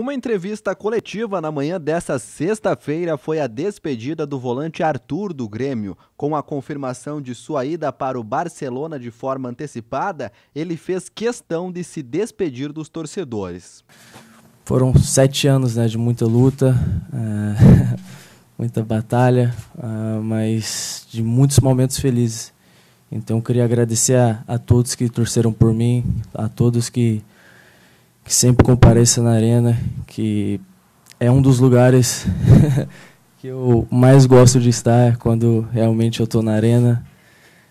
Uma entrevista coletiva na manhã desta sexta-feira foi a despedida do volante Arthur do Grêmio. Com a confirmação de sua ida para o Barcelona de forma antecipada, ele fez questão de se despedir dos torcedores. Foram sete anos né, de muita luta, é, muita batalha, é, mas de muitos momentos felizes. Então, queria agradecer a, a todos que torceram por mim, a todos que que sempre compareça na arena, que é um dos lugares que eu mais gosto de estar quando realmente eu estou na arena,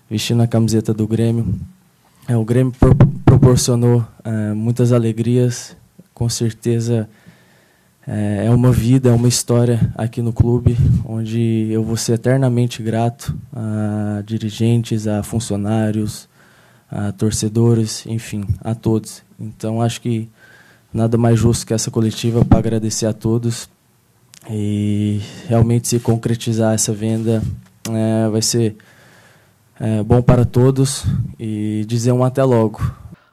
vestindo a camiseta do Grêmio. É, o Grêmio pro proporcionou é, muitas alegrias, com certeza é, é, uma vida, é uma história aqui no clube, onde eu vou ser eternamente grato a dirigentes, a funcionários, a torcedores, enfim, a todos. Então acho que nada mais justo que essa coletiva para agradecer a todos e realmente se concretizar essa venda é, vai ser é, bom para todos e dizer um até logo.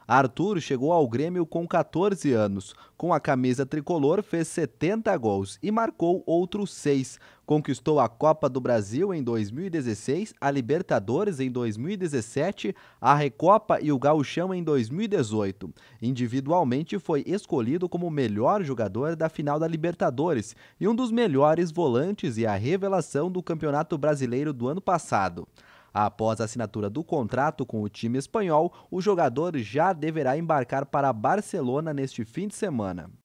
Arthur chegou ao Grêmio com 14 anos. Com a camisa tricolor, fez 70 gols e marcou outros seis. Conquistou a Copa do Brasil em 2016, a Libertadores em 2017, a Recopa e o Gauchão em 2018. Individualmente foi escolhido como o melhor jogador da final da Libertadores e um dos melhores volantes e a revelação do Campeonato Brasileiro do ano passado. Após a assinatura do contrato com o time espanhol, o jogador já deverá embarcar para Barcelona neste fim de semana.